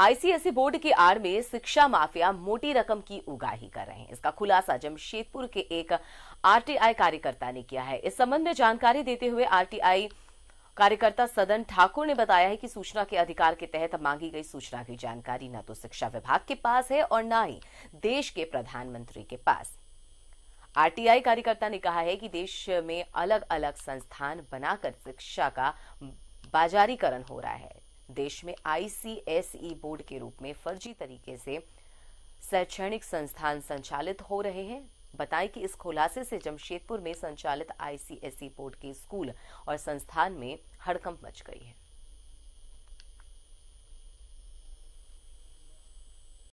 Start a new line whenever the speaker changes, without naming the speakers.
ICSE board की आड़ में शिक्षा माफिया मोटी रकम की उगाही कर रहे हैं इसका खुलासा जमशेदपुर के एक आरटीआई कार्यकर्ता ने किया है इस संबंध में जानकारी देते हुए आरटीआई कार्यकर्ता सदन ठाकुर ने बताया है कि सूचना के अधिकार के तहत मांगी गई सूचना की जानकारी न तो शिक्षा विभाग के पास है और न ही देश के प्रधानमंत्री के पास आरटीआई कार्यकर्ता ने कहा है कि देश में अलग अलग संस्थान बनाकर शिक्षा का बाजारीकरण हो रहा है देश में आईसीएसई e बोर्ड के रूप में फर्जी तरीके से शैक्षणिक संस्थान संचालित हो रहे हैं बताएं कि इस खुलासे से जमशेदपुर में संचालित आईसीएसई e बोर्ड के स्कूल और संस्थान में हड़कंप मच गई है